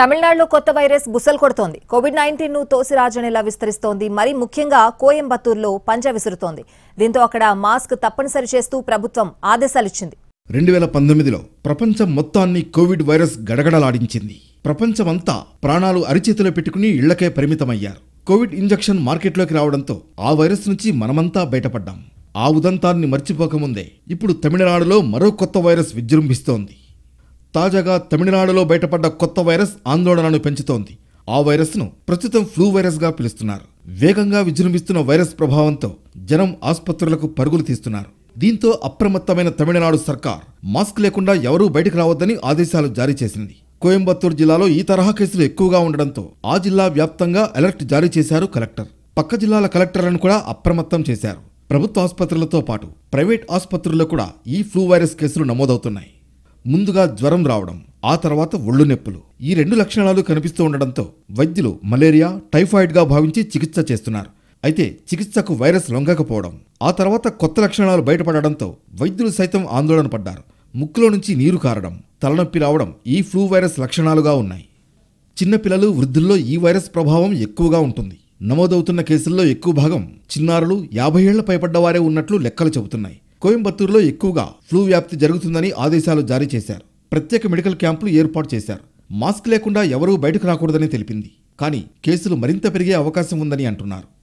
తమిళనాడులో కొత్త వైరస్ బుసలు కొడుతోంది కోవిడ్ నైన్టీన్ ను తోసిరాజనేలా విస్తరిస్తోంది మరి ముఖ్యంగా కోయంబత్తూరులో పంజా విసురుతోంది దీంతో అక్కడ మాస్క్ తప్పనిసరి చేస్తూ ప్రభుత్వం ఆదేశాలిచ్చింది రెండు వేల పంతొమ్మిదిలో ప్రపంచం మొత్తాన్ని కోవిడ్ వైరస్ గడగడలాడించింది ప్రపంచమంతా ప్రాణాలు అరిచేతిలో పెట్టుకుని ఇళ్లకే పరిమితమయ్యారు కోవిడ్ ఇంజక్షన్ మార్కెట్లోకి రావడంతో ఆ వైరస్ నుంచి మనమంతా బయటపడ్డాం ఆ ఉదంతాన్ని మర్చిపోకముందే ఇప్పుడు తమిళనాడులో మరో కొత్త వైరస్ విజృంభిస్తోంది తాజాగా తమిళనాడులో బయటపడ్డ కొత్త వైరస్ ఆందోళనను పెంచుతోంది ఆ వైరస్ను ప్రస్తుతం ఫ్లూ వైరస్గా పిలుస్తున్నారు వేగంగా విజృంభిస్తున్న వైరస్ ప్రభావంతో జనం ఆసుపత్రులకు పరుగులు తీస్తున్నారు దీంతో అప్రమత్తమైన తమిళనాడు సర్కార్ మాస్క్ లేకుండా ఎవరూ బయటకు రావద్దని ఆదేశాలు జారీ చేసింది కోయంబత్తూరు జిల్లాలో ఈ తరహా కేసులు ఎక్కువగా ఉండడంతో ఆ జిల్లా వ్యాప్తంగా అలర్ట్ జారీ చేశారు కలెక్టర్ పక్క జిల్లాల కలెక్టర్లను కూడా అప్రమత్తం చేశారు ప్రభుత్వ ఆసుపత్రులతో పాటు ప్రైవేట్ ఆసుపత్రుల్లో కూడా ఈ ఫ్లూ వైరస్ కేసులు నమోదవుతున్నాయి ముందుగా జ్వరం రావడం ఆ తర్వాత ఒళ్ళు నొప్పులు ఈ రెండు లక్షణాలు కనిపిస్తూ ఉండడంతో వైద్యులు మలేరియా టైఫాయిడ్గా భావించి చికిత్స చేస్తున్నారు అయితే చికిత్సకు వైరస్ లొంగకపోవడం ఆ తర్వాత కొత్త లక్షణాలు బయటపడడంతో వైద్యులు సైతం ఆందోళన పడ్డారు ముక్కులో నుంచి నీరు కారడం తలనొప్పి రావడం ఈ ఫ్లూ వైరస్ లక్షణాలుగా ఉన్నాయి చిన్నపిల్లలు వృద్ధుల్లో ఈ వైరస్ ప్రభావం ఎక్కువగా ఉంటుంది నమోదవుతున్న కేసుల్లో ఎక్కువ భాగం చిన్నారులు యాభై ఏళ్ల పైపడ్డవారే ఉన్నట్లు లెక్కలు చెబుతున్నాయి కోయంబత్తూరులో ఎక్కువగా ఫ్లూ వ్యాప్తి జరుగుతుందని ఆదేశాలు జారీ చేశారు ప్రత్యేక మెడికల్ క్యాంపులు ఏర్పాటు చేశారు మాస్క్ లేకుండా ఎవరూ బయటకు రాకూడదని తెలిపింది కానీ కేసులు మరింత పెరిగే అవకాశం ఉందని అంటున్నారు